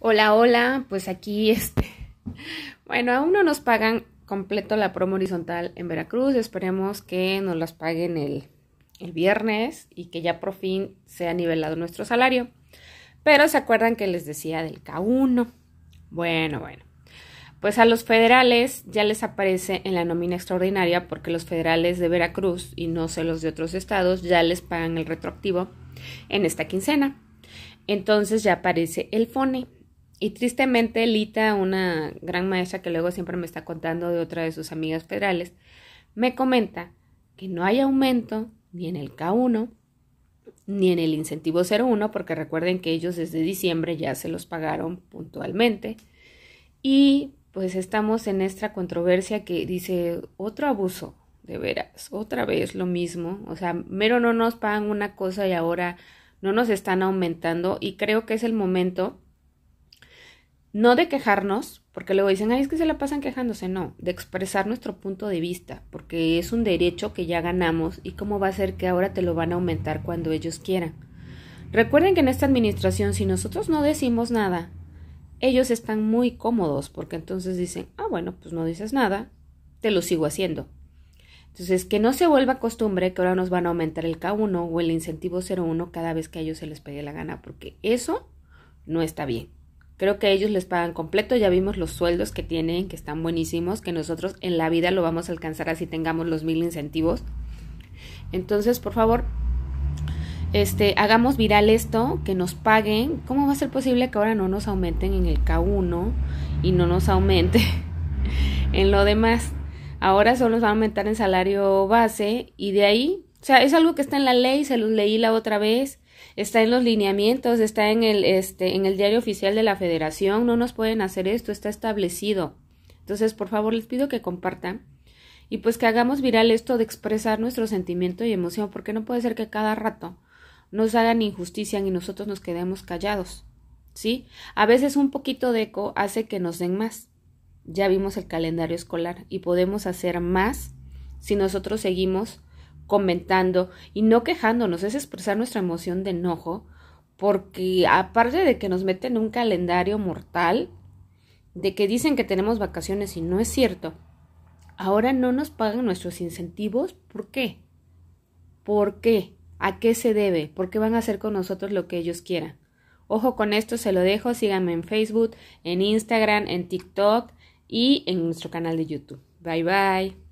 Hola, hola, pues aquí este. Bueno, aún no nos pagan completo la promo horizontal en Veracruz. Esperemos que nos las paguen el, viernes y que ya por fin sea nivelado nuestro salario. Pero se acuerdan que les decía del K1. Bueno, bueno. Pues a los federales ya les aparece en la nómina extraordinaria porque los federales de Veracruz y no sé los de otros estados ya les pagan el retroactivo en esta quincena. Entonces ya aparece el FONE, y tristemente Lita, una gran maestra que luego siempre me está contando de otra de sus amigas federales, me comenta que no hay aumento ni en el K1 ni en el incentivo 01, porque recuerden que ellos desde diciembre ya se los pagaron puntualmente. Y pues estamos en esta controversia que dice otro abuso, de veras, otra vez lo mismo. O sea, mero no nos pagan una cosa y ahora no nos están aumentando y creo que es el momento no de quejarnos, porque luego dicen, ay, es que se la pasan quejándose, no, de expresar nuestro punto de vista, porque es un derecho que ya ganamos y cómo va a ser que ahora te lo van a aumentar cuando ellos quieran. Recuerden que en esta administración, si nosotros no decimos nada, ellos están muy cómodos, porque entonces dicen, ah, bueno, pues no dices nada, te lo sigo haciendo. Entonces, que no se vuelva costumbre que ahora nos van a aumentar el K1 o el incentivo 01 cada vez que a ellos se les pegue la gana, porque eso no está bien. Creo que ellos les pagan completo, ya vimos los sueldos que tienen, que están buenísimos, que nosotros en la vida lo vamos a alcanzar así tengamos los mil incentivos. Entonces, por favor, este, hagamos viral esto, que nos paguen. ¿Cómo va a ser posible que ahora no nos aumenten en el K1 y no nos aumente en lo demás? Ahora solo nos va a aumentar en salario base y de ahí, o sea, es algo que está en la ley, se los leí la otra vez está en los lineamientos, está en el, este, en el diario oficial de la federación, no nos pueden hacer esto, está establecido. Entonces, por favor, les pido que compartan y pues que hagamos viral esto de expresar nuestro sentimiento y emoción, porque no puede ser que cada rato nos hagan injusticia y nosotros nos quedemos callados. ¿Sí? A veces un poquito de eco hace que nos den más. Ya vimos el calendario escolar y podemos hacer más si nosotros seguimos comentando y no quejándonos, es expresar nuestra emoción de enojo, porque aparte de que nos meten un calendario mortal, de que dicen que tenemos vacaciones y no es cierto, ahora no nos pagan nuestros incentivos, ¿por qué? ¿Por qué? ¿A qué se debe? ¿Por qué van a hacer con nosotros lo que ellos quieran? Ojo con esto, se lo dejo, síganme en Facebook, en Instagram, en TikTok y en nuestro canal de YouTube. Bye bye.